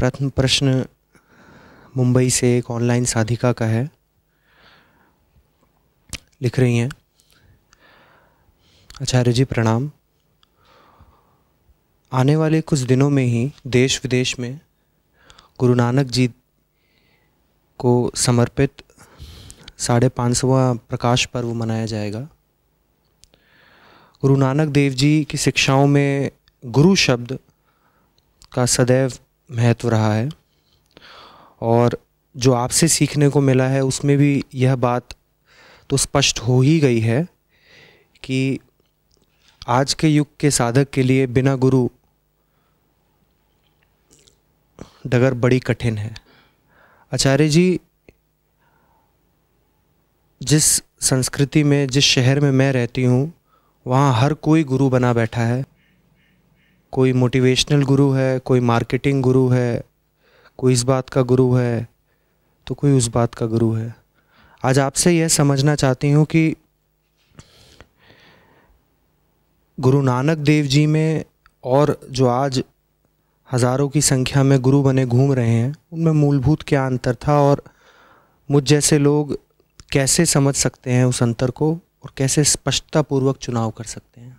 प्रथम प्रश्न मुंबई से एक ऑनलाइन साधिका का है लिख रही हैं आचार्य जी प्रणाम आने वाले कुछ दिनों में ही देश विदेश में गुरु नानक जी को समर्पित साढ़े पाँच सौवा प्रकाश पर्व मनाया जाएगा गुरु नानक देव जी की शिक्षाओं में गुरु शब्द का सदैव महत्व रहा है और जो आपसे सीखने को मिला है उसमें भी यह बात तो स्पष्ट हो ही गई है कि आज के युग के साधक के लिए बिना गुरु डगर बड़ी कठिन है आचार्य जी जिस संस्कृति में जिस शहर में मैं रहती हूँ वहाँ हर कोई गुरु बना बैठा है कोई मोटिवेशनल गुरु है कोई मार्केटिंग गुरु है कोई इस बात का गुरु है तो कोई उस बात का गुरु है आज आपसे यह समझना चाहती हूँ कि गुरु नानक देव जी में और जो आज हज़ारों की संख्या में गुरु बने घूम रहे हैं उनमें मूलभूत क्या अंतर था और मुझ जैसे लोग कैसे समझ सकते हैं उस अंतर को और कैसे स्पष्टतापूर्वक चुनाव कर सकते हैं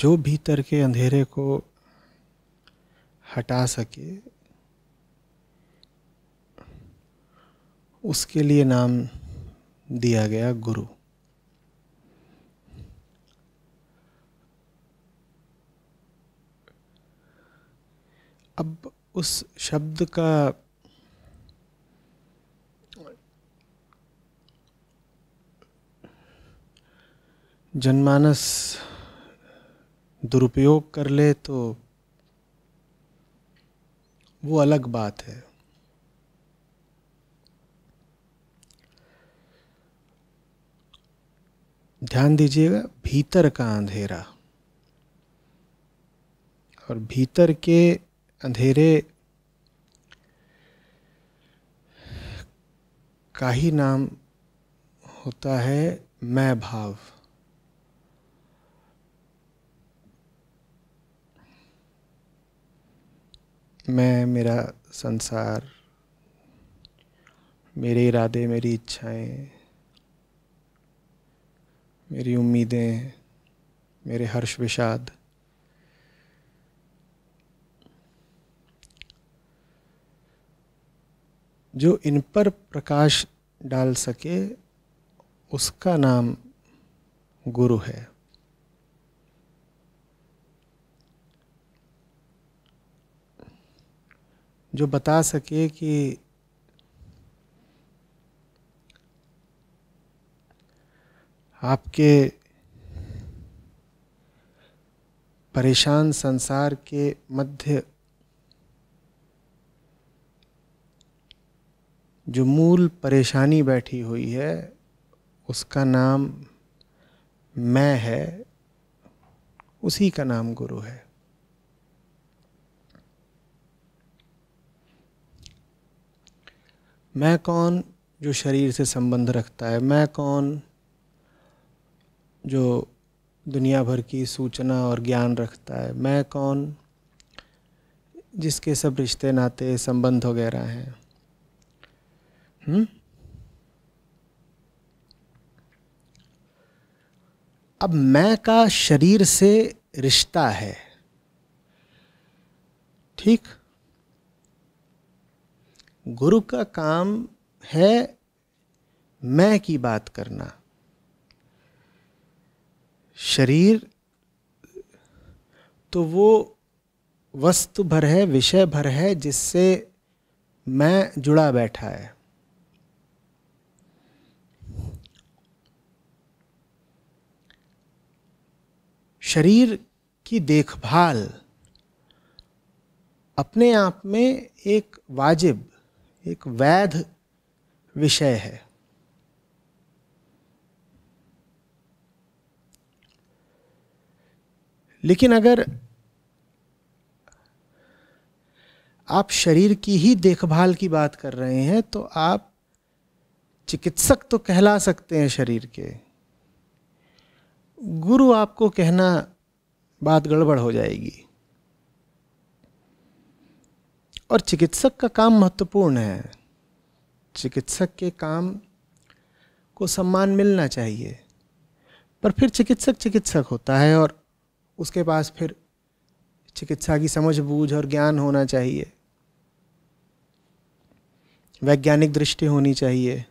जो भीतर के अंधेरे को हटा सके उसके लिए नाम दिया गया गुरु अब उस शब्द का जनमानस दुरुपयोग कर ले तो वो अलग बात है ध्यान दीजिएगा भीतर का अंधेरा और भीतर के अंधेरे का ही नाम होता है मैं भाव मैं मेरा संसार मेरे इरादे मेरी इच्छाएं मेरी उम्मीदें मेरे हर्ष विषाद जो इन पर प्रकाश डाल सके उसका नाम गुरु है जो बता सके कि आपके परेशान संसार के मध्य जो मूल परेशानी बैठी हुई है उसका नाम मैं है उसी का नाम गुरु है मैं कौन जो शरीर से संबंध रखता है मैं कौन जो दुनिया भर की सूचना और ज्ञान रखता है मैं कौन जिसके सब रिश्ते नाते संबंध वगैरह हैं हम्म? अब मैं का शरीर से रिश्ता है ठीक गुरु का काम है मैं की बात करना शरीर तो वो वस्तु भर है विषय भर है जिससे मैं जुड़ा बैठा है शरीर की देखभाल अपने आप में एक वाजिब एक वैध विषय है लेकिन अगर आप शरीर की ही देखभाल की बात कर रहे हैं तो आप चिकित्सक तो कहला सकते हैं शरीर के गुरु आपको कहना बात गड़बड़ हो जाएगी और चिकित्सक का काम महत्वपूर्ण है चिकित्सक के काम को सम्मान मिलना चाहिए पर फिर चिकित्सक चिकित्सक होता है और उसके पास फिर चिकित्सा की समझ बूझ और ज्ञान होना चाहिए वैज्ञानिक दृष्टि होनी चाहिए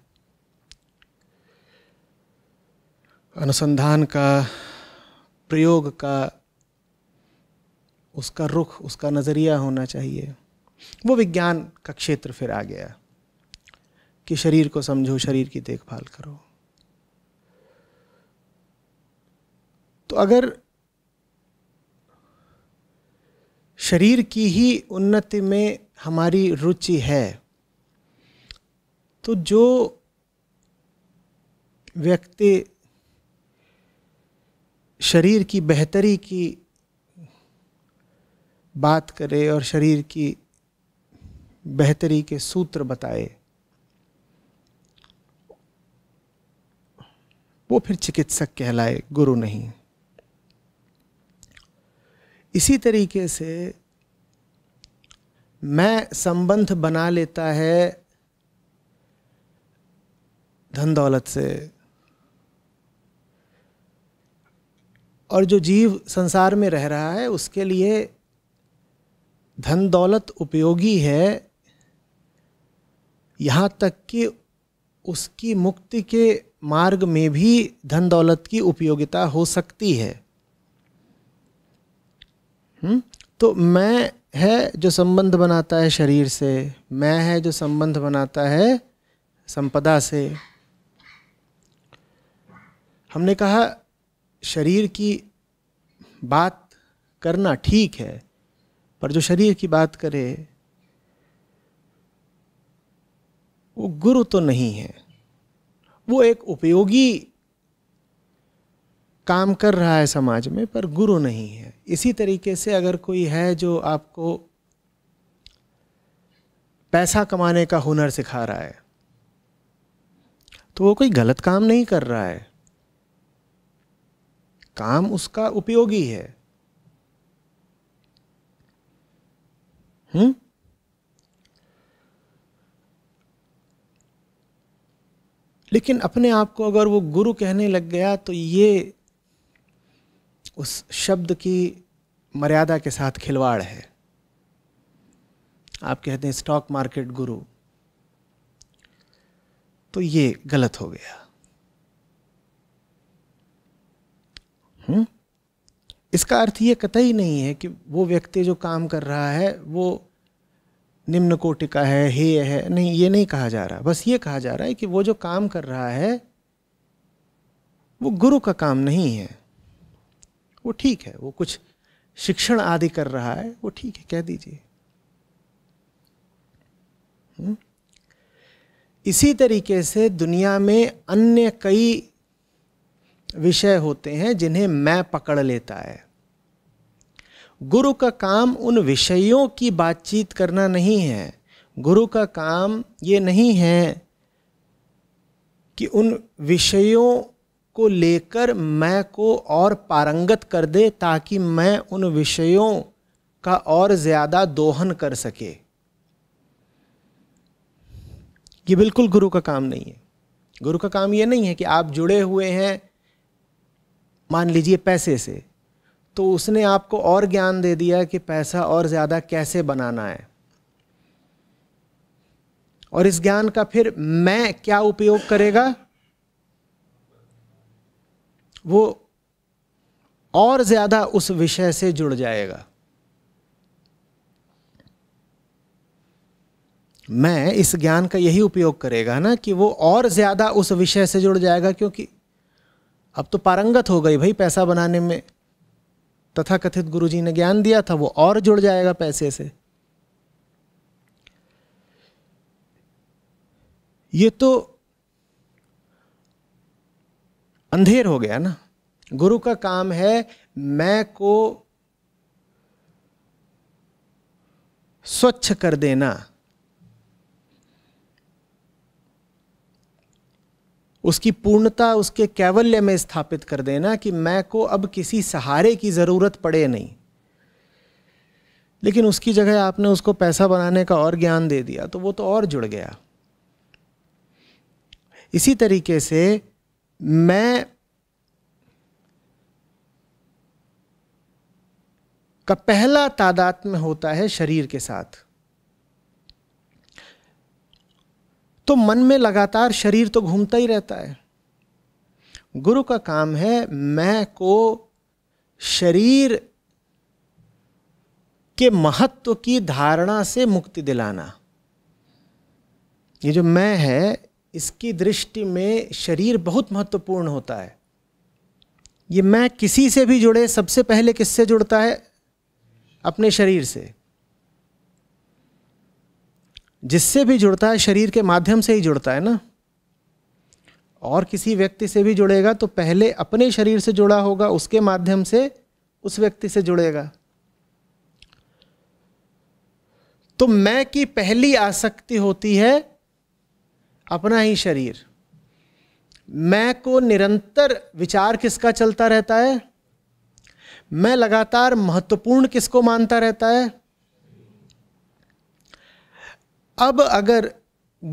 अनुसंधान का प्रयोग का उसका रुख उसका नज़रिया होना चाहिए वो विज्ञान का क्षेत्र फिर आ गया कि शरीर को समझो शरीर की देखभाल करो तो अगर शरीर की ही उन्नति में हमारी रुचि है तो जो व्यक्ति शरीर की बेहतरी की बात करे और शरीर की बेहतरी के सूत्र बताए वो फिर चिकित्सक कहलाए गुरु नहीं इसी तरीके से मैं संबंध बना लेता है धन दौलत से और जो जीव संसार में रह रहा है उसके लिए धन दौलत उपयोगी है यहाँ तक कि उसकी मुक्ति के मार्ग में भी धन दौलत की उपयोगिता हो सकती है हुँ? हम्म? तो मैं है जो संबंध बनाता है शरीर से मैं है जो संबंध बनाता है संपदा से हमने कहा शरीर की बात करना ठीक है पर जो शरीर की बात करे वो गुरु तो नहीं है वो एक उपयोगी काम कर रहा है समाज में पर गुरु नहीं है इसी तरीके से अगर कोई है जो आपको पैसा कमाने का हुनर सिखा रहा है तो वो कोई गलत काम नहीं कर रहा है काम उसका उपयोगी है हम्म लेकिन अपने आप को अगर वो गुरु कहने लग गया तो ये उस शब्द की मर्यादा के साथ खिलवाड़ है आप कहते हैं स्टॉक मार्केट गुरु तो ये गलत हो गया हम्म इसका अर्थ ये कतई नहीं है कि वो व्यक्ति जो काम कर रहा है वो निम्न कोटि का है हे है नहीं ये नहीं कहा जा रहा बस ये कहा जा रहा है कि वो जो काम कर रहा है वो गुरु का काम नहीं है वो ठीक है वो कुछ शिक्षण आदि कर रहा है वो ठीक है कह दीजिए हम्म? इसी तरीके से दुनिया में अन्य कई विषय होते हैं जिन्हें मैं पकड़ लेता है गुरु का काम उन विषयों की बातचीत करना नहीं है गुरु का काम ये नहीं है कि उन विषयों को लेकर मैं को और पारंगत कर दे ताकि मैं उन विषयों का और ज़्यादा दोहन कर सके ये बिल्कुल गुरु का काम नहीं है गुरु का काम ये नहीं है कि आप जुड़े हुए हैं मान लीजिए पैसे से तो उसने आपको और ज्ञान दे दिया कि पैसा और ज़्यादा कैसे बनाना है और इस ज्ञान का फिर मैं क्या उपयोग करेगा वो और ज़्यादा उस विषय से जुड़ जाएगा मैं इस ज्ञान का यही उपयोग करेगा ना कि वो और ज़्यादा उस विषय से जुड़ जाएगा क्योंकि अब तो पारंगत हो गई भाई पैसा बनाने में तथाकथित गुरुजी ने ज्ञान दिया था वो और जुड़ जाएगा पैसे से ये तो अंधेर हो गया ना गुरु का काम है मैं को स्वच्छ कर देना उसकी पूर्णता उसके कैवल्य में स्थापित कर देना कि मैं को अब किसी सहारे की ज़रूरत पड़े नहीं लेकिन उसकी जगह आपने उसको पैसा बनाने का और ज्ञान दे दिया तो वो तो और जुड़ गया इसी तरीके से मैं का पहला तादात्म्य होता है शरीर के साथ तो मन में लगातार शरीर तो घूमता ही रहता है गुरु का काम है मैं को शरीर के महत्व की धारणा से मुक्ति दिलाना ये जो मैं है इसकी दृष्टि में शरीर बहुत महत्वपूर्ण होता है ये मैं किसी से भी जुड़े सबसे पहले किससे जुड़ता है अपने शरीर से जिससे भी जुड़ता है शरीर के माध्यम से ही जुड़ता है ना और किसी व्यक्ति से भी जुड़ेगा तो पहले अपने शरीर से जुड़ा होगा उसके माध्यम से उस व्यक्ति से जुड़ेगा तो मैं की पहली आसक्ति होती है अपना ही शरीर मैं को निरंतर विचार किसका चलता रहता है मैं लगातार महत्वपूर्ण किसको मानता रहता है अब अगर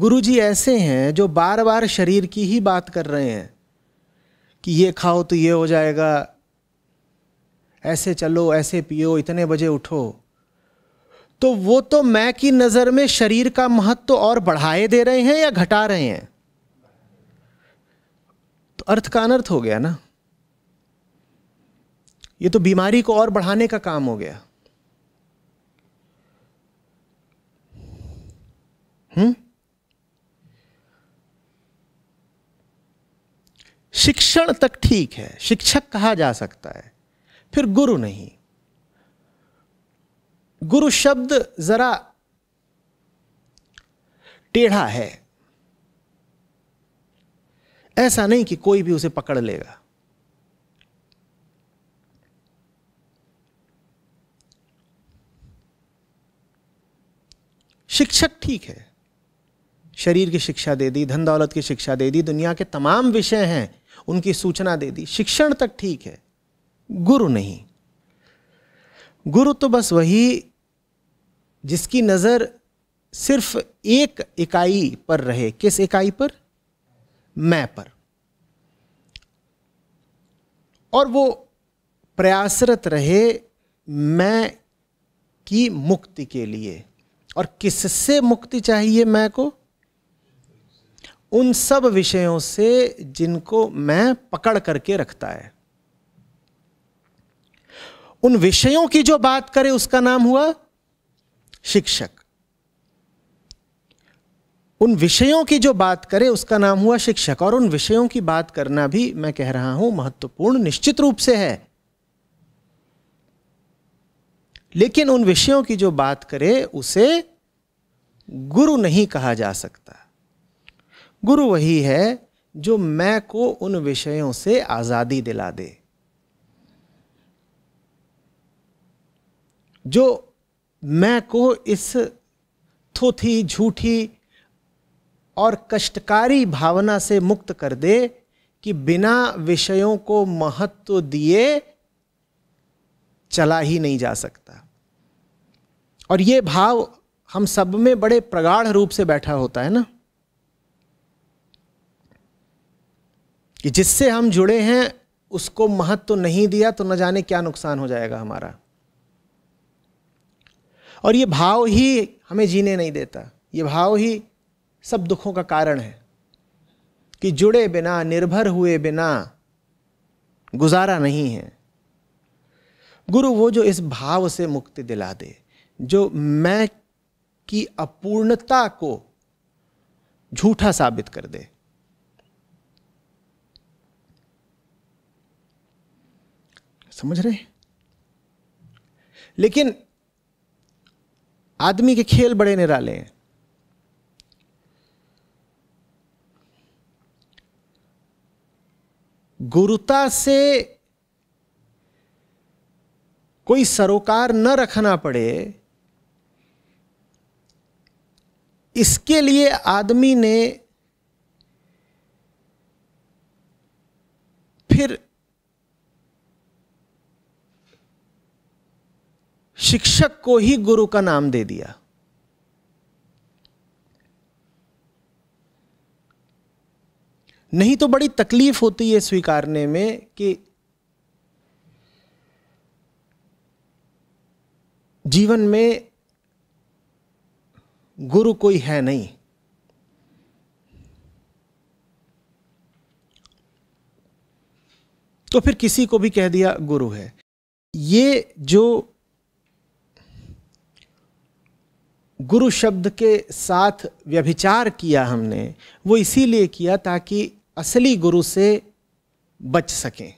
गुरु जी ऐसे हैं जो बार बार शरीर की ही बात कर रहे हैं कि ये खाओ तो ये हो जाएगा ऐसे चलो ऐसे पियो इतने बजे उठो तो वो तो मैं की नज़र में शरीर का महत्व तो और बढ़ाए दे रहे हैं या घटा रहे हैं तो अर्थ का अनर्थ हो गया ना ये तो बीमारी को और बढ़ाने का काम हो गया Hmm? शिक्षण तक ठीक है शिक्षक कहा जा सकता है फिर गुरु नहीं गुरु शब्द जरा टेढ़ा है ऐसा नहीं कि कोई भी उसे पकड़ लेगा शिक्षक ठीक है शरीर की शिक्षा दे दी धन दौलत की शिक्षा दे दी दुनिया के तमाम विषय हैं उनकी सूचना दे दी शिक्षण तक ठीक है गुरु नहीं गुरु तो बस वही जिसकी नज़र सिर्फ एक इकाई पर रहे किस इकाई पर मैं पर और वो प्रयासरत रहे मैं की मुक्ति के लिए और किससे मुक्ति चाहिए मैं को उन सब विषयों से जिनको मैं पकड़ करके रखता है उन विषयों की जो बात करे उसका नाम हुआ शिक्षक उन विषयों की जो बात करे उसका नाम हुआ शिक्षक और उन विषयों की बात करना भी मैं कह रहा हूं महत्वपूर्ण निश्चित रूप से है लेकिन उन विषयों की जो बात करे उसे गुरु नहीं कहा जा सकता गुरु वही है जो मैं को उन विषयों से आज़ादी दिला दे जो मैं को इस थोथी झूठी और कष्टकारी भावना से मुक्त कर दे कि बिना विषयों को महत्व दिए चला ही नहीं जा सकता और ये भाव हम सब में बड़े प्रगाढ़ रूप से बैठा होता है ना कि जिससे हम जुड़े हैं उसको महत्व तो नहीं दिया तो न जाने क्या नुकसान हो जाएगा हमारा और ये भाव ही हमें जीने नहीं देता ये भाव ही सब दुखों का कारण है कि जुड़े बिना निर्भर हुए बिना गुजारा नहीं है गुरु वो जो इस भाव से मुक्ति दिला दे जो मैं की अपूर्णता को झूठा साबित कर दे समझ रहे लेकिन आदमी के खेल बड़े निराले हैं गुरुता से कोई सरोकार न रखना पड़े इसके लिए आदमी ने फिर शिक्षक को ही गुरु का नाम दे दिया नहीं तो बड़ी तकलीफ होती है स्वीकारने में कि जीवन में गुरु कोई है नहीं तो फिर किसी को भी कह दिया गुरु है ये जो गुरु शब्द के साथ व्यभिचार किया हमने वो इसीलिए किया ताकि असली गुरु से बच सकें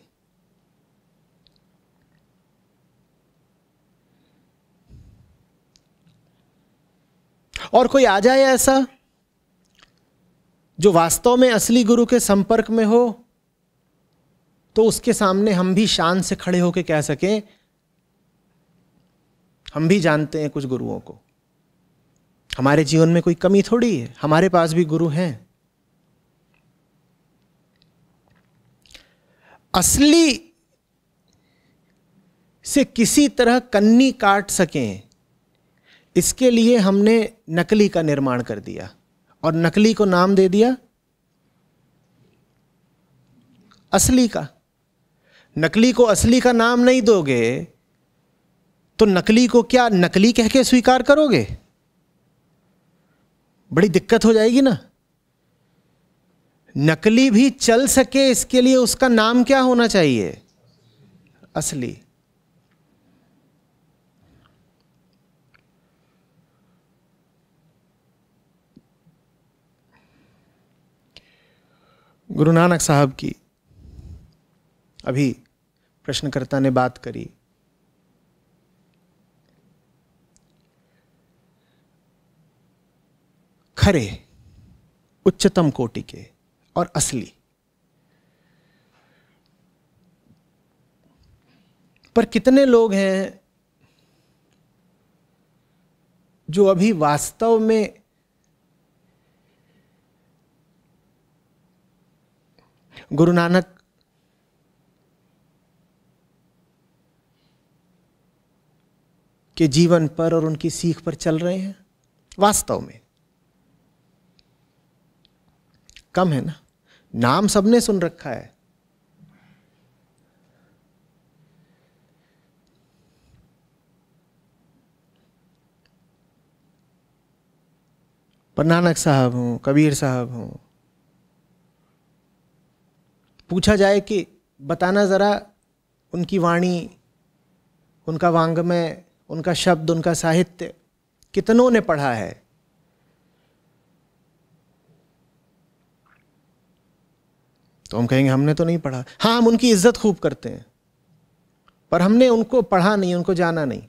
और कोई आ जाए ऐसा जो वास्तव में असली गुरु के संपर्क में हो तो उसके सामने हम भी शान से खड़े होकर कह सकें हम भी जानते हैं कुछ गुरुओं को हमारे जीवन में कोई कमी थोड़ी है हमारे पास भी गुरु हैं असली से किसी तरह कन्नी काट सकें इसके लिए हमने नकली का निर्माण कर दिया और नकली को नाम दे दिया असली का नकली को असली का नाम नहीं दोगे तो नकली को क्या नकली कह के स्वीकार करोगे बड़ी दिक्कत हो जाएगी ना नकली भी चल सके इसके लिए उसका नाम क्या होना चाहिए असली गुरु नानक साहब की अभी प्रश्नकर्ता ने बात करी खरे उच्चतम कोटि के और असली पर कितने लोग हैं जो अभी वास्तव में गुरु नानक के जीवन पर और उनकी सीख पर चल रहे हैं वास्तव में कम है ना नाम सबने सुन रखा है पर नानक साहब हूं कबीर साहब हूं पूछा जाए कि बताना ज़रा उनकी वाणी उनका वांग्मय उनका शब्द उनका साहित्य कितनों ने पढ़ा है तो हम कहेंगे हमने तो नहीं पढ़ा हाँ हम उनकी इज्जत खूब करते हैं पर हमने उनको पढ़ा नहीं उनको जाना नहीं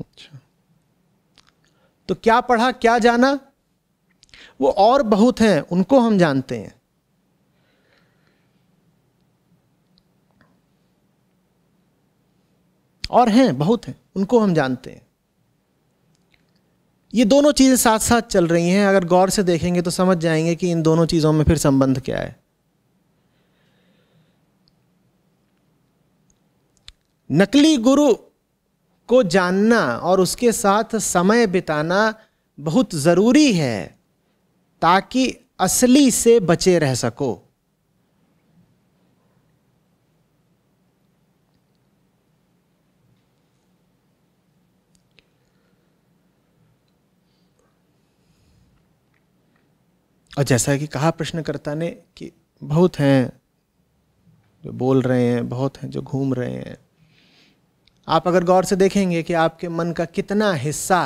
अच्छा तो क्या पढ़ा क्या जाना वो और बहुत हैं उनको हम जानते हैं और हैं बहुत हैं उनको हम जानते हैं ये दोनों चीज़ें साथ साथ चल रही हैं अगर गौर से देखेंगे तो समझ जाएंगे कि इन दोनों चीज़ों में फिर संबंध क्या है नकली गुरु को जानना और उसके साथ समय बिताना बहुत ज़रूरी है ताकि असली से बचे रह सको और जैसा कि कहा प्रश्नकर्ता ने कि बहुत हैं जो बोल रहे हैं बहुत हैं जो घूम रहे हैं आप अगर गौर से देखेंगे कि आपके मन का कितना हिस्सा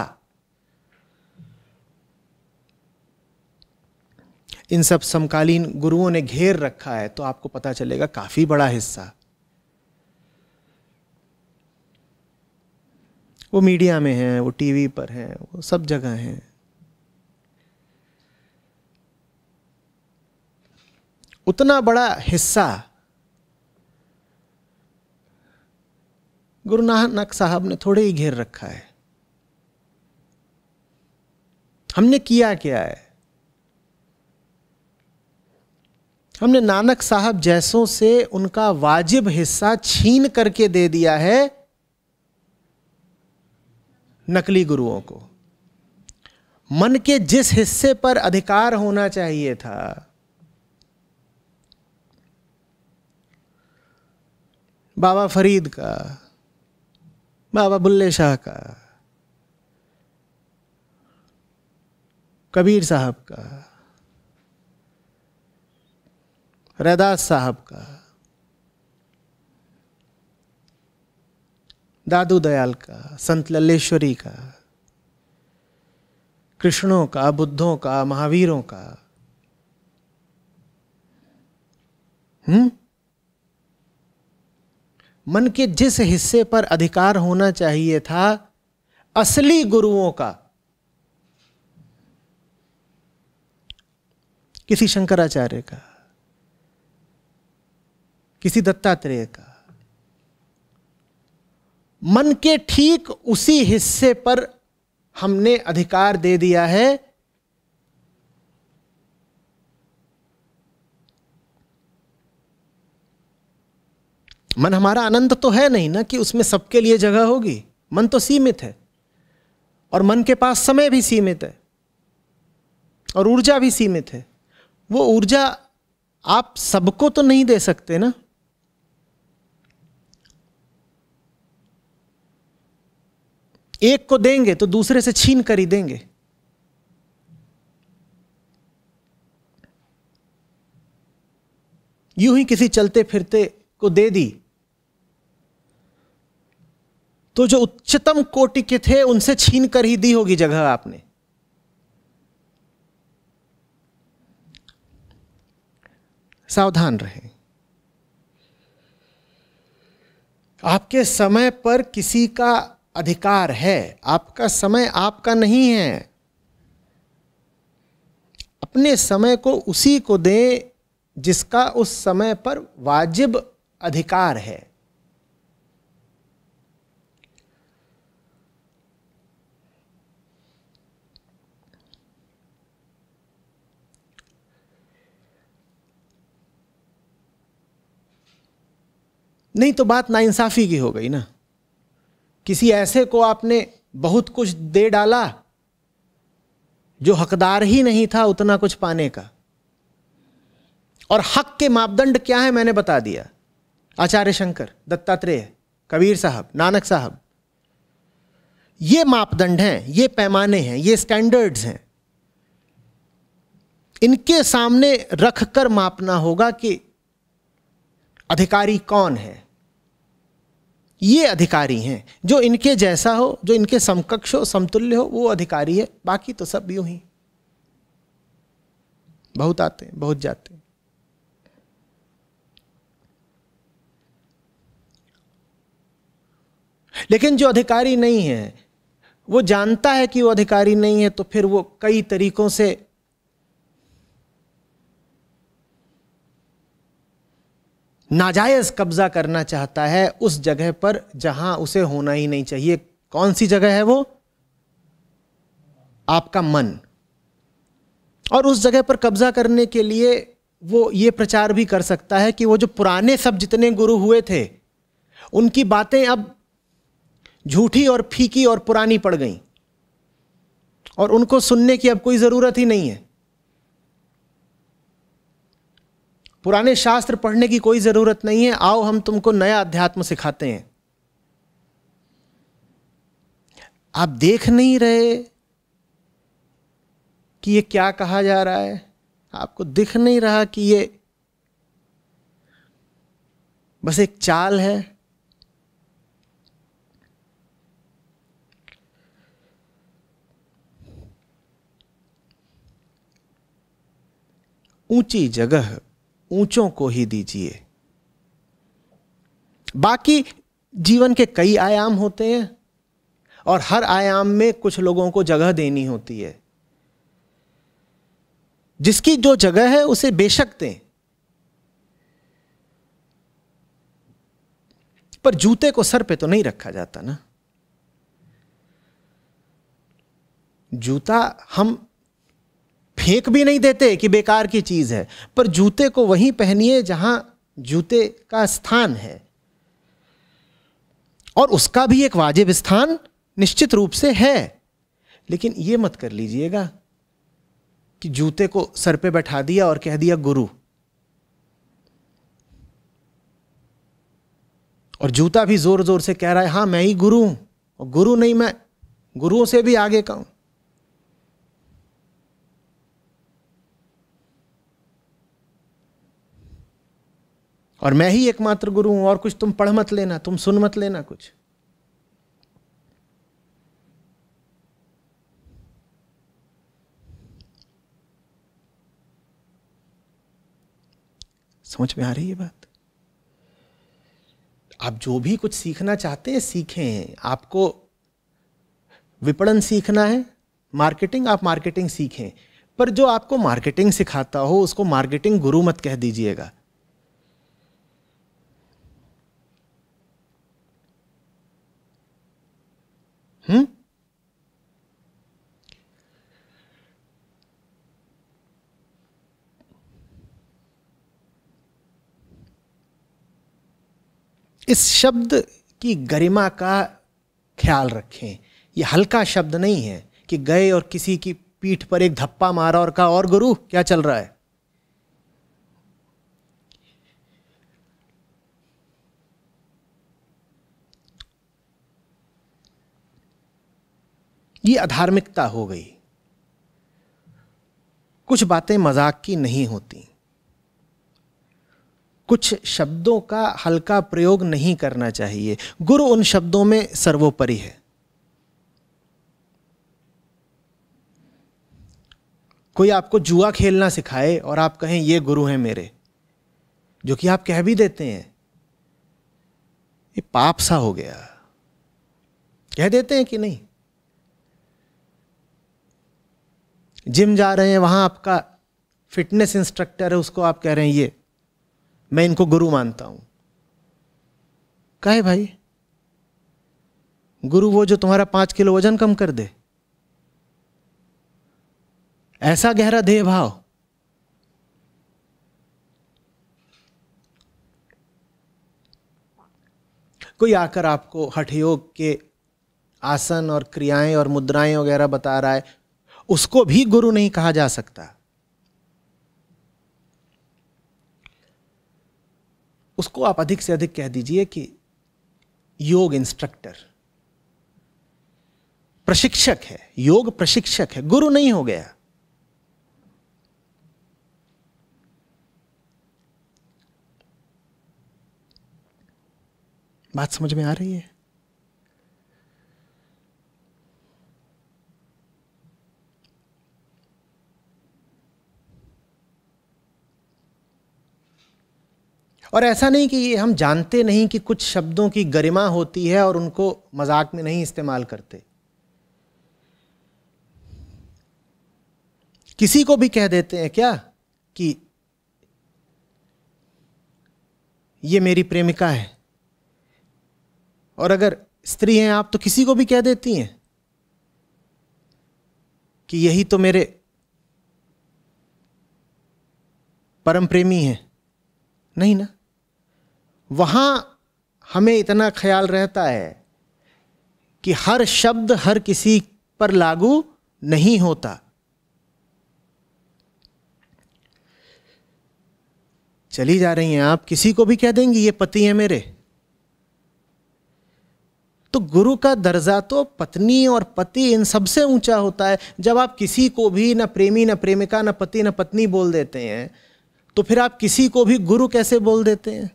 इन सब समकालीन गुरुओं ने घेर रखा है तो आपको पता चलेगा काफी बड़ा हिस्सा वो मीडिया में है वो टीवी पर है वो सब जगह हैं उतना बड़ा हिस्सा गुरु नानक साहब ने थोड़े ही घेर रखा है हमने किया क्या है हमने नानक साहब जैसों से उनका वाजिब हिस्सा छीन करके दे दिया है नकली गुरुओं को मन के जिस हिस्से पर अधिकार होना चाहिए था बाबा फरीद का बाबा बुल्ले शाह का कबीर साहब का रैदास साहब का दादू दयाल का संत लल्लेश्वरी का कृष्णों का बुद्धों का महावीरों का हम्म मन के जिस हिस्से पर अधिकार होना चाहिए था असली गुरुओं का किसी शंकराचार्य का किसी दत्तात्रेय का मन के ठीक उसी हिस्से पर हमने अधिकार दे दिया है मन हमारा अनंत तो है नहीं ना कि उसमें सबके लिए जगह होगी मन तो सीमित है और मन के पास समय भी सीमित है और ऊर्जा भी सीमित है वो ऊर्जा आप सबको तो नहीं दे सकते ना एक को देंगे तो दूसरे से छीन कर ही देंगे यूं ही किसी चलते फिरते को दे दी तो जो उच्चतम कोटि के थे उनसे छीन कर ही दी होगी जगह आपने सावधान रहें आपके समय पर किसी का अधिकार है आपका समय आपका नहीं है अपने समय को उसी को दें जिसका उस समय पर वाजिब अधिकार है नहीं तो बात नाइंसाफ़ी की हो गई ना किसी ऐसे को आपने बहुत कुछ दे डाला जो हकदार ही नहीं था उतना कुछ पाने का और हक के मापदंड क्या है मैंने बता दिया आचार्य शंकर दत्तात्रेय कबीर साहब नानक साहब ये मापदंड हैं ये पैमाने हैं ये स्टैंडर्ड्स हैं इनके सामने रखकर मापना होगा कि अधिकारी कौन है ये अधिकारी हैं जो इनके जैसा हो जो इनके समकक्ष हो समतुल्य हो वो अधिकारी है बाकी तो सब यूं ही बहुत आते हैं बहुत जाते हैं लेकिन जो अधिकारी नहीं है वो जानता है कि वो अधिकारी नहीं है तो फिर वो कई तरीकों से नाजायज़ कब्ज़ा करना चाहता है उस जगह पर जहां उसे होना ही नहीं चाहिए कौन सी जगह है वो आपका मन और उस जगह पर कब्ज़ा करने के लिए वो ये प्रचार भी कर सकता है कि वो जो पुराने सब जितने गुरु हुए थे उनकी बातें अब झूठी और फीकी और पुरानी पड़ गई और उनको सुनने की अब कोई ज़रूरत ही नहीं है पुराने शास्त्र पढ़ने की कोई ज़रूरत नहीं है आओ हम तुमको नया अध्यात्म सिखाते हैं आप देख नहीं रहे कि ये क्या कहा जा रहा है आपको दिख नहीं रहा कि ये बस एक चाल है ऊंची जगह ऊंचों को ही दीजिए बाकी जीवन के कई आयाम होते हैं और हर आयाम में कुछ लोगों को जगह देनी होती है जिसकी जो जगह है उसे बेशक दें पर जूते को सर पे तो नहीं रखा जाता ना जूता हम फेंक भी नहीं देते कि बेकार की चीज़ है पर जूते को वहीं पहनिए जहाँ जूते का स्थान है और उसका भी एक वाजिब स्थान निश्चित रूप से है लेकिन ये मत कर लीजिएगा कि जूते को सर पे बैठा दिया और कह दिया गुरु और जूता भी जोर जोर से कह रहा है हां मैं ही गुरु हूं और गुरु नहीं मैं गुरुओं से भी आगे का और मैं ही एकमात्र गुरु हूं और कुछ तुम पढ़ मत लेना तुम सुन मत लेना कुछ समझ में आ रही है बात आप जो भी कुछ सीखना चाहते हैं सीखें आपको विपणन सीखना है मार्केटिंग आप मार्केटिंग सीखें पर जो आपको मार्केटिंग सिखाता हो उसको मार्केटिंग गुरु मत कह दीजिएगा हम्म इस शब्द की गरिमा का ख्याल रखें यह हल्का शब्द नहीं है कि गए और किसी की पीठ पर एक धप्पा मारा और कहा और गुरु क्या चल रहा है ये अधार्मिकता हो गई कुछ बातें मजाक की नहीं होती कुछ शब्दों का हल्का प्रयोग नहीं करना चाहिए गुरु उन शब्दों में सर्वोपरि है कोई आपको जुआ खेलना सिखाए और आप कहें ये गुरु हैं मेरे जो कि आप कह भी देते हैं ये पाप सा हो गया कह देते हैं कि नहीं जिम जा रहे हैं वहाँ आपका फिटनेस इंस्ट्रक्टर है उसको आप कह रहे हैं ये मैं इनको गुरु मानता हूँ कहे भाई गुरु वो जो तुम्हारा पाँच किलो वजन कम कर दे ऐसा गहरा देह भाव कोई आकर आपको हठयोग के आसन और क्रियाएं और मुद्राएं वगैरह बता रहा है उसको भी गुरु नहीं कहा जा सकता उसको आप अधिक से अधिक कह दीजिए कि योग इंस्ट्रक्टर प्रशिक्षक है योग प्रशिक्षक है गुरु नहीं हो गया बात समझ में आ रही है और ऐसा नहीं कि ये हम जानते नहीं कि कुछ शब्दों की गरिमा होती है और उनको मजाक में नहीं इस्तेमाल करते किसी को भी कह देते हैं क्या कि ये मेरी प्रेमिका है और अगर स्त्री हैं आप तो किसी को भी कह देती हैं कि यही तो मेरे परम प्रेमी हैं नहीं ना वहाँ हमें इतना ख्याल रहता है कि हर शब्द हर किसी पर लागू नहीं होता चली जा रही हैं आप किसी को भी कह देंगे ये पति है मेरे तो गुरु का दर्जा तो पत्नी और पति इन सबसे ऊंचा होता है जब आप किसी को भी ना प्रेमी ना प्रेमिका ना पति ना पत्नी बोल देते हैं तो फिर आप किसी को भी गुरु कैसे बोल देते हैं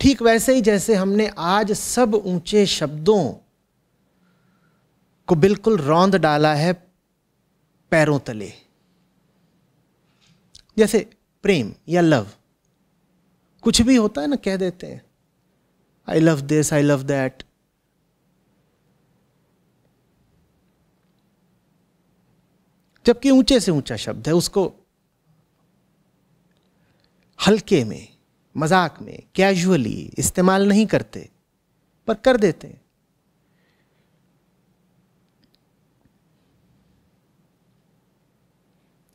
ठीक वैसे ही जैसे हमने आज सब ऊंचे शब्दों को बिल्कुल रौंद डाला है पैरों तले जैसे प्रेम या लव कुछ भी होता है ना कह देते हैं I love this I love that जबकि ऊंचे से ऊंचा शब्द है उसको हल्के में मजाक में कैजुअली इस्तेमाल नहीं करते पर कर देते हैं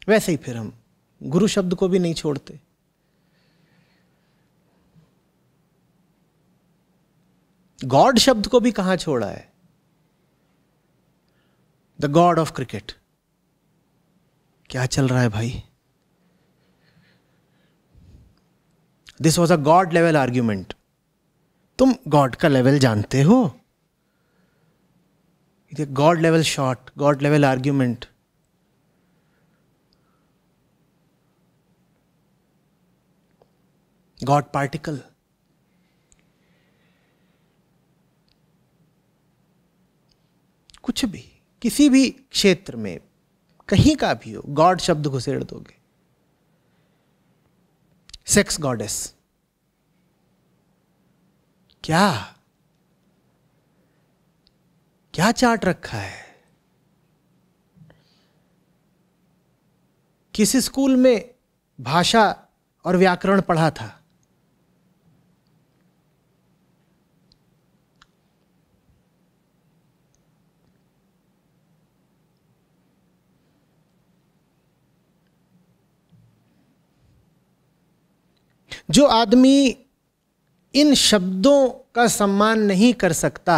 वैसे ही फिर हम गुरु शब्द को भी नहीं छोड़ते गॉड शब्द को भी कहां छोड़ा है द गॉड ऑफ क्रिकेट क्या चल रहा है भाई this was a god level argument तुम गॉड का लेवल जानते हो god level shot god level argument god particle कुछ भी किसी भी क्षेत्र में कहीं का भी हो गॉड शब्द घुसेड़ दोगे सेक्स गॉडेस क्या क्या चार्ट रखा है किस स्कूल में भाषा और व्याकरण पढ़ा था जो आदमी इन शब्दों का सम्मान नहीं कर सकता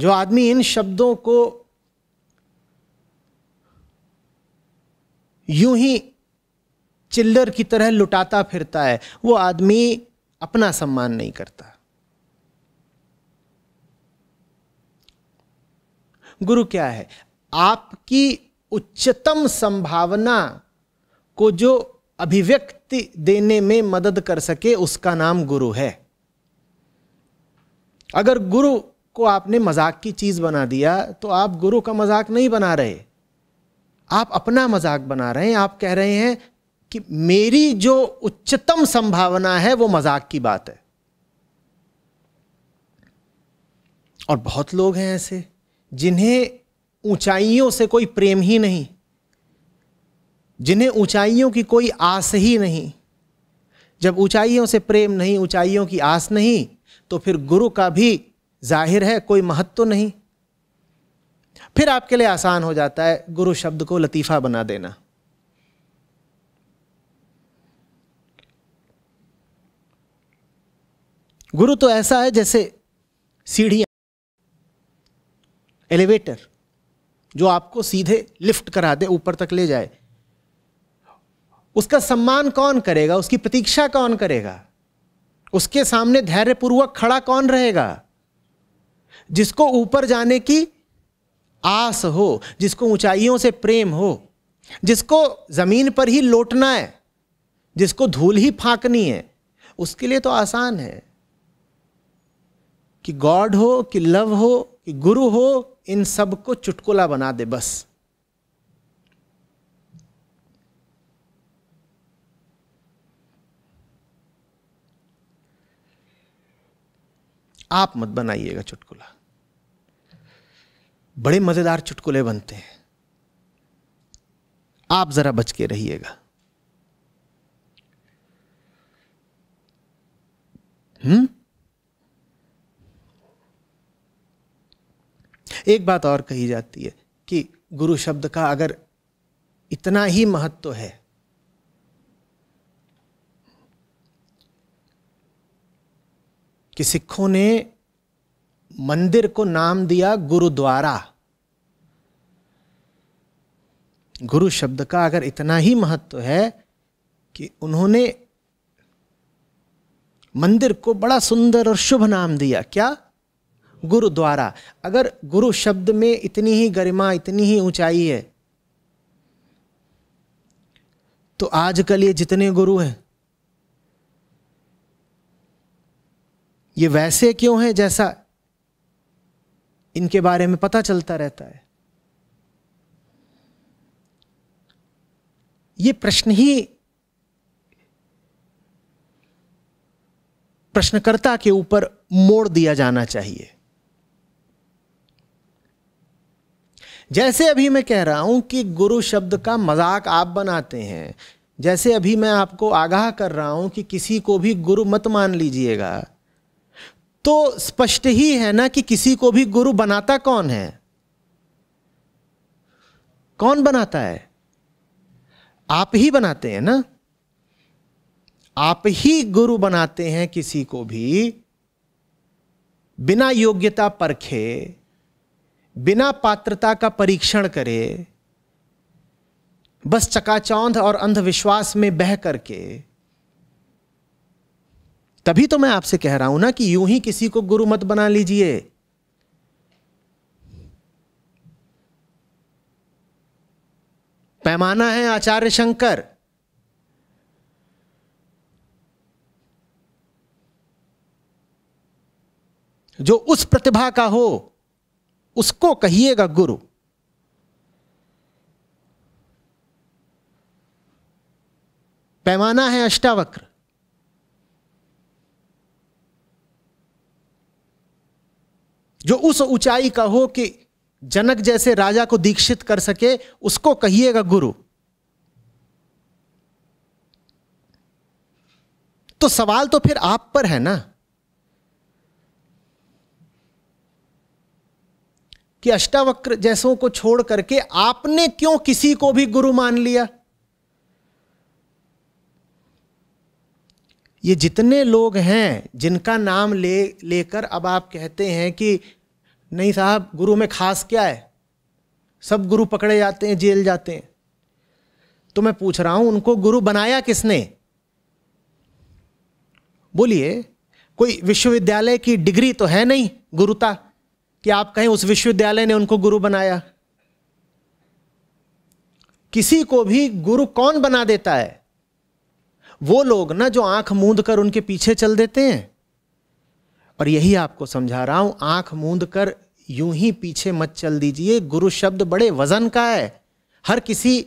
जो आदमी इन शब्दों को यूं ही चिल्लर की तरह लुटाता फिरता है वो आदमी अपना सम्मान नहीं करता गुरु क्या है आपकी उच्चतम संभावना को जो अभिव्यक्ति देने में मदद कर सके उसका नाम गुरु है अगर गुरु को आपने मजाक की चीज़ बना दिया तो आप गुरु का मजाक नहीं बना रहे आप अपना मजाक बना रहे हैं आप कह रहे हैं कि मेरी जो उच्चतम संभावना है वो मजाक की बात है और बहुत लोग हैं ऐसे जिन्हें ऊंचाइयों से कोई प्रेम ही नहीं जिन्हें ऊंचाइयों की कोई आस ही नहीं जब ऊंचाइयों से प्रेम नहीं ऊंचाइयों की आस नहीं तो फिर गुरु का भी जाहिर है कोई महत्व तो नहीं फिर आपके लिए आसान हो जाता है गुरु शब्द को लतीफ़ा बना देना गुरु तो ऐसा है जैसे सीढ़ियां एलिवेटर जो आपको सीधे लिफ्ट करा दे ऊपर तक ले जाए उसका सम्मान कौन करेगा उसकी प्रतीक्षा कौन करेगा उसके सामने धैर्यपूर्वक खड़ा कौन रहेगा जिसको ऊपर जाने की आस हो जिसको ऊंचाइयों से प्रेम हो जिसको जमीन पर ही लौटना है जिसको धूल ही फांकनी है उसके लिए तो आसान है कि गॉड हो कि लव हो कि गुरु हो इन सब को चुटकुला बना दे बस आप मत बनाइएगा चुटकुला बड़े मजेदार चुटकुले बनते हैं आप जरा बच के रहिएगा हम्म एक बात और कही जाती है कि गुरु शब्द का अगर इतना ही महत्व है कि सिखों ने मंदिर को नाम दिया गुरुद्वारा गुरु शब्द का अगर इतना ही महत्व है कि उन्होंने मंदिर को बड़ा सुंदर और शुभ नाम दिया क्या गुरुद्वारा अगर गुरु शब्द में इतनी ही गरिमा इतनी ही ऊंचाई है तो आजकल ये जितने गुरु हैं ये वैसे क्यों हैं जैसा इनके बारे में पता चलता रहता है ये प्रश्न ही प्रश्नकर्ता के ऊपर मोड़ दिया जाना चाहिए जैसे अभी मैं कह रहा हूं कि गुरु शब्द का मजाक आप बनाते हैं जैसे अभी मैं आपको आगाह कर रहा हूं कि किसी को भी गुरु मत मान लीजिएगा तो स्पष्ट ही है ना कि किसी को भी गुरु बनाता कौन है कौन बनाता है आप ही बनाते हैं ना आप ही गुरु बनाते हैं किसी को भी बिना योग्यता परखे बिना पात्रता का परीक्षण करे बस चकाचौंध और अंधविश्वास में बह करके तभी तो मैं आपसे कह रहा हूं ना कि यूं ही किसी को गुरु मत बना लीजिए पैमाना है आचार्य शंकर जो उस प्रतिभा का हो उसको कहिएगा गुरु पैमाना है अष्टावक्र जो उस ऊंचाई का हो कि जनक जैसे राजा को दीक्षित कर सके उसको कहिएगा गुरु तो सवाल तो फिर आप पर है ना कि अष्टावक्र जैसों को छोड़ करके आपने क्यों किसी को भी गुरु मान लिया ये जितने लोग हैं जिनका नाम ले लेकर अब आप कहते हैं कि नहीं साहब गुरु में खास क्या है सब गुरु पकड़े जाते हैं जेल जाते हैं तो मैं पूछ रहा हूं उनको गुरु बनाया किसने बोलिए कोई विश्वविद्यालय की डिग्री तो है नहीं गुरुता कि आप कहें उस विश्वविद्यालय ने उनको गुरु बनाया किसी को भी गुरु कौन बना देता है वो लोग ना जो आंख मूंद कर उनके पीछे चल देते हैं और यही आपको समझा रहा हूं आंख मूंद कर यूं ही पीछे मत चल दीजिए गुरु शब्द बड़े वजन का है हर किसी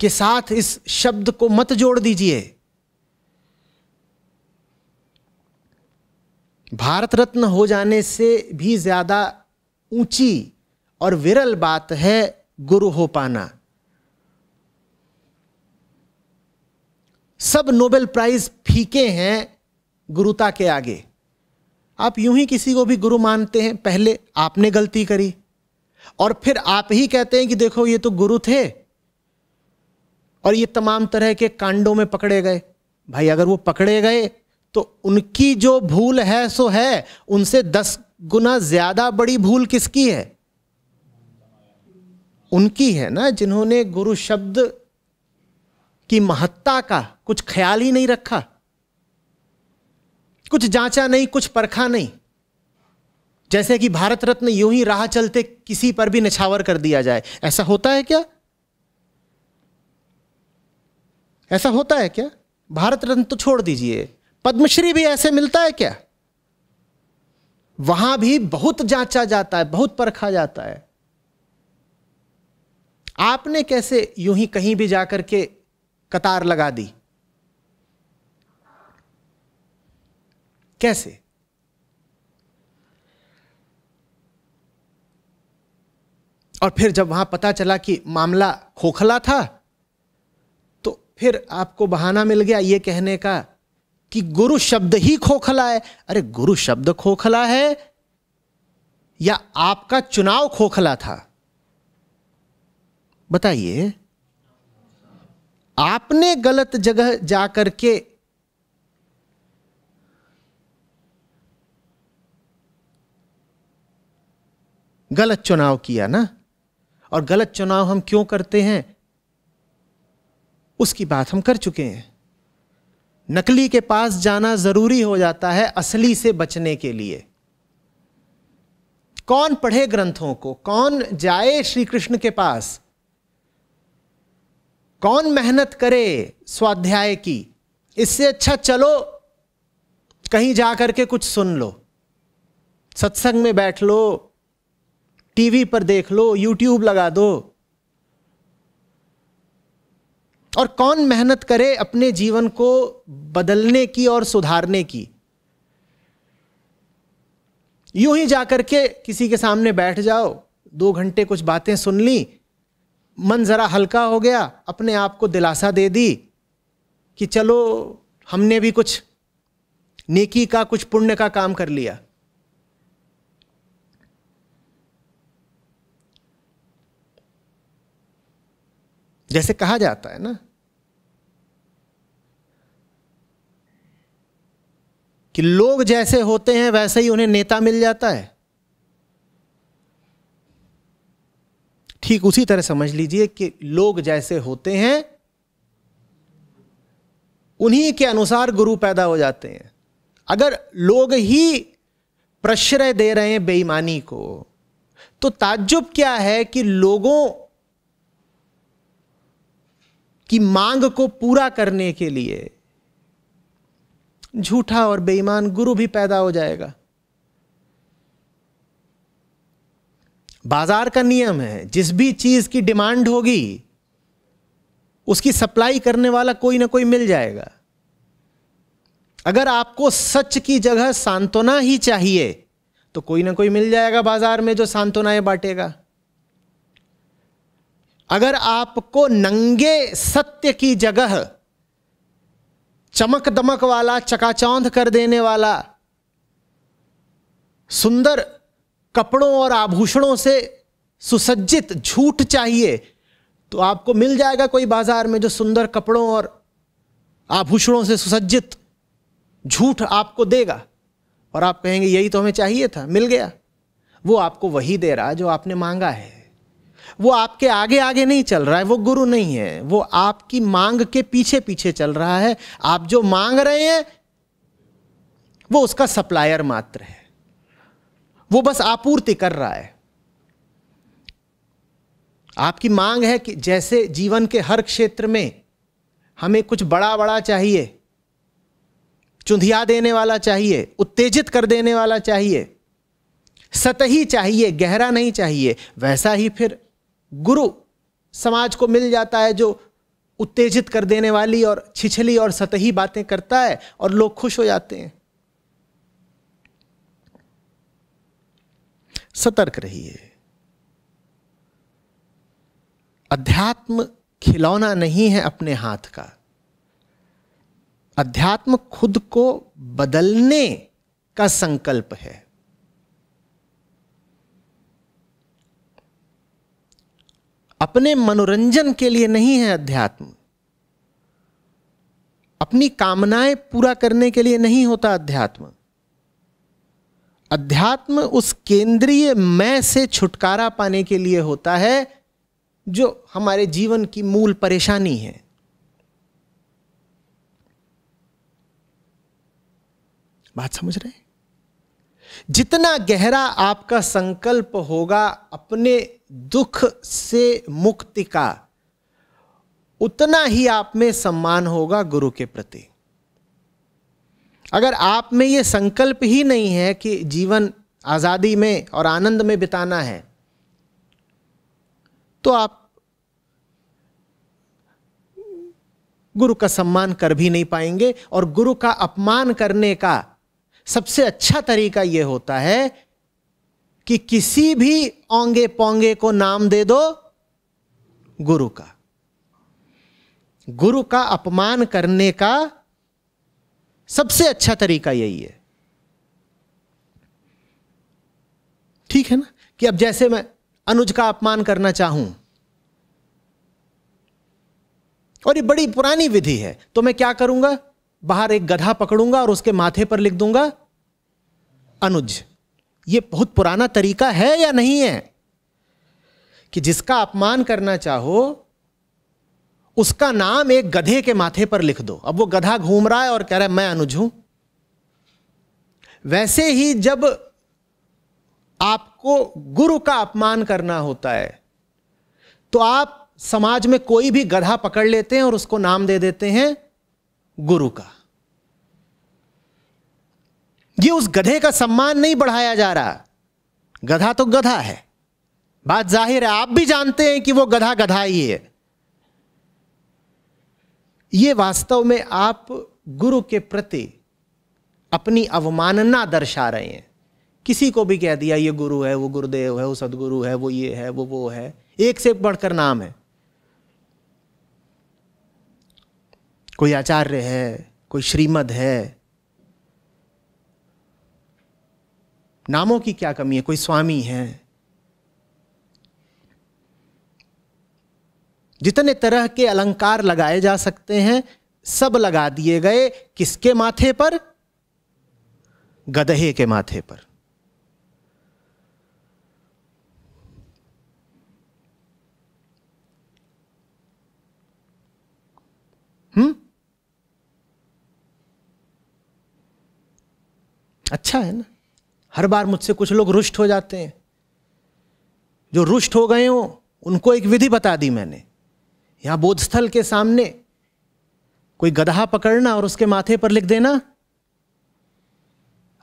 के साथ इस शब्द को मत जोड़ दीजिए भारत रत्न हो जाने से भी ज्यादा ऊंची और विरल बात है गुरु हो पाना सब नोबेल प्राइज फीके हैं गुरुता के आगे आप यूं ही किसी को भी गुरु मानते हैं पहले आपने गलती करी और फिर आप ही कहते हैं कि देखो ये तो गुरु थे और ये तमाम तरह के कांडों में पकड़े गए भाई अगर वो पकड़े गए तो उनकी जो भूल है सो है उनसे दस गुना ज्यादा बड़ी भूल किसकी है उनकी है ना जिन्होंने गुरु शब्द की महत्ता का कुछ ख्याल ही नहीं रखा कुछ जांचा नहीं कुछ परखा नहीं जैसे कि भारत रत्न यूं ही राह चलते किसी पर भी निछावर कर दिया जाए ऐसा होता है क्या ऐसा होता है क्या भारत रत्न तो छोड़ दीजिए पद्मश्री भी ऐसे मिलता है क्या वहां भी बहुत जांचा जाता है बहुत परखा जाता है आपने कैसे यूं ही कहीं भी जाकर के कतार लगा दी कैसे और फिर जब वहां पता चला कि मामला खोखला था तो फिर आपको बहाना मिल गया ये कहने का कि गुरु शब्द ही खोखला है अरे गुरु शब्द खोखला है या आपका चुनाव खोखला था बताइए आपने गलत जगह जाकर के गलत चुनाव किया ना और गलत चुनाव हम क्यों करते हैं उसकी बात हम कर चुके हैं नकली के पास जाना जरूरी हो जाता है असली से बचने के लिए कौन पढ़े ग्रंथों को कौन जाए श्री कृष्ण के पास कौन मेहनत करे स्वाध्याय की इससे अच्छा चलो कहीं जा करके कुछ सुन लो सत्संग में बैठ लो टीवी पर देख लो यूट्यूब लगा दो और कौन मेहनत करे अपने जीवन को बदलने की और सुधारने की यूं ही जाकर के किसी के सामने बैठ जाओ दो घंटे कुछ बातें सुन ली मन ज़रा हल्का हो गया अपने आप को दिलासा दे दी कि चलो हमने भी कुछ नेकी का कुछ पुण्य का काम कर लिया जैसे कहा जाता है ना कि लोग जैसे होते हैं वैसे ही उन्हें नेता मिल जाता है ठीक उसी तरह समझ लीजिए कि लोग जैसे होते हैं उन्हीं के अनुसार गुरु पैदा हो जाते हैं अगर लोग ही प्रश्रय दे रहे हैं बेईमानी को तो ताज्जुब क्या है कि लोगों की मांग को पूरा करने के लिए झूठा और बेईमान गुरु भी पैदा हो जाएगा बाजार का नियम है जिस भी चीज की डिमांड होगी उसकी सप्लाई करने वाला कोई ना कोई मिल जाएगा अगर आपको सच की जगह सांत्वना ही चाहिए तो कोई ना कोई मिल जाएगा बाजार में जो सांत्वनाएं बांटेगा अगर आपको नंगे सत्य की जगह चमक दमक वाला चकाचौंध कर देने वाला सुंदर कपड़ों और आभूषणों से सुसज्जित झूठ चाहिए तो आपको मिल जाएगा कोई बाजार में जो सुंदर कपड़ों और आभूषणों से सुसज्जित झूठ आपको देगा और आप कहेंगे यही तो हमें चाहिए था मिल गया वो आपको वही दे रहा है जो आपने मांगा है वो आपके आगे आगे नहीं चल रहा है वो गुरु नहीं है वो आपकी मांग के पीछे पीछे चल रहा है आप जो मांग रहे हैं वो उसका सप्लायर मात्र है वो बस आपूर्ति कर रहा है आपकी मांग है कि जैसे जीवन के हर क्षेत्र में हमें कुछ बड़ा बड़ा चाहिए चुंधिया देने वाला चाहिए उत्तेजित कर देने वाला चाहिए सतही चाहिए गहरा नहीं चाहिए वैसा ही फिर गुरु समाज को मिल जाता है जो उत्तेजित कर देने वाली और छिछली और सतही बातें करता है और लोग खुश हो जाते हैं सतर्क रहिए अध्यात्म खिलौना नहीं है अपने हाथ का अध्यात्म खुद को बदलने का संकल्प है अपने मनोरंजन के लिए नहीं है अध्यात्म अपनी कामनाएं पूरा करने के लिए नहीं होता अध्यात्म अध्यात्म उस केंद्रीय मैं से छुटकारा पाने के लिए होता है जो हमारे जीवन की मूल परेशानी है बात समझ रहे हैं जितना गहरा आपका संकल्प होगा अपने दुख से मुक्ति का उतना ही आप में सम्मान होगा गुरु के प्रति अगर आप में ये संकल्प ही नहीं है कि जीवन आज़ादी में और आनंद में बिताना है तो आप गुरु का सम्मान कर भी नहीं पाएंगे और गुरु का अपमान करने का सबसे अच्छा तरीका यह होता है कि किसी भी ओंगे पोंगे को नाम दे दो गुरु का गुरु का अपमान करने का सबसे अच्छा तरीका यही है ठीक है ना कि अब जैसे मैं अनुज का अपमान करना चाहूं और ये बड़ी पुरानी विधि है तो मैं क्या करूंगा बाहर एक गधा पकड़ूंगा और उसके माथे पर लिख दूंगा अनुज ये बहुत पुराना तरीका है या नहीं है कि जिसका अपमान करना चाहो उसका नाम एक गधे के माथे पर लिख दो अब वो गधा घूम रहा है और कह रहा है मैं अनुज हूं वैसे ही जब आपको गुरु का अपमान करना होता है तो आप समाज में कोई भी गधा पकड़ लेते हैं और उसको नाम दे देते हैं गुरु का ये उस गधे का सम्मान नहीं बढ़ाया जा रहा गधा तो गधा है बात जाहिर है आप भी जानते हैं कि वो गधा गधा ही है ये वास्तव में आप गुरु के प्रति अपनी अवमानना दर्शा रहे हैं किसी को भी कह दिया ये गुरु है वो गुरुदेव है वो सदगुरु है वो ये है वो वो है एक से बढ़कर नाम है कोई आचार्य है कोई श्रीमद है नामों की क्या कमी है कोई स्वामी है जितने तरह के अलंकार लगाए जा सकते हैं सब लगा दिए गए किसके माथे पर गधे के माथे पर हम्म अच्छा है ना हर बार मुझसे कुछ लोग रुष्ट हो जाते हैं जो रुष्ट हो गए हो उनको एक विधि बता दी मैंने या बोधस्थल के सामने कोई गधा पकड़ना और उसके माथे पर लिख देना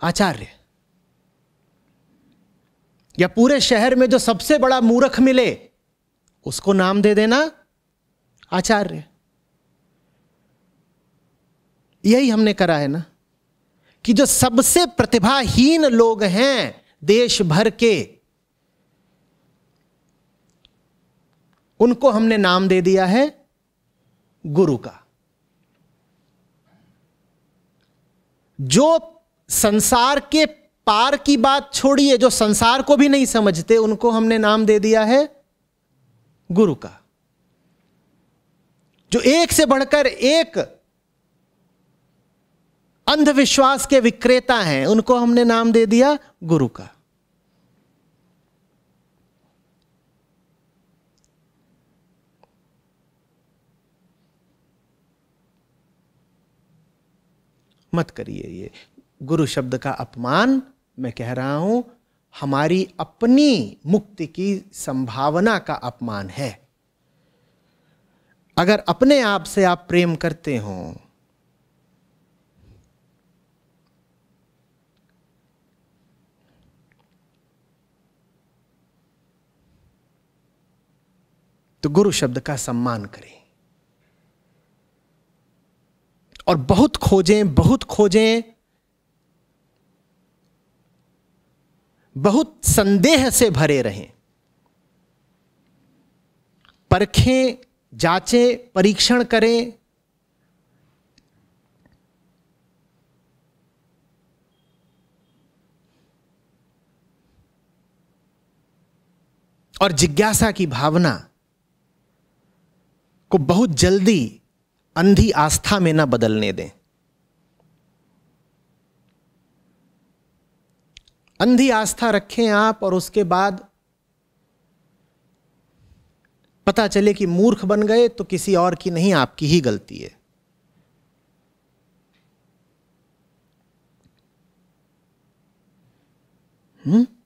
आचार्य या पूरे शहर में जो सबसे बड़ा मूर्ख मिले उसको नाम दे देना आचार्य यही हमने करा है ना कि जो सबसे प्रतिभाहीन लोग हैं देश भर के उनको हमने नाम दे दिया है गुरु का जो संसार के पार की बात छोड़िए जो संसार को भी नहीं समझते उनको हमने नाम दे दिया है गुरु का जो एक से बढ़कर एक अंधविश्वास के विक्रेता हैं उनको हमने नाम दे दिया गुरु का मत करिए ये गुरु शब्द का अपमान मैं कह रहा हूँ हमारी अपनी मुक्ति की संभावना का अपमान है अगर अपने आप से आप प्रेम करते हो तो गुरु शब्द का सम्मान करें और बहुत खोजें बहुत खोजें बहुत संदेह से भरे रहें परखें जांचें परीक्षण करें और जिज्ञासा की भावना को बहुत जल्दी अंधी आस्था में ना बदलने दें अंधी आस्था रखें आप और उसके बाद पता चले कि मूर्ख बन गए तो किसी और की नहीं आपकी ही गलती है हम्म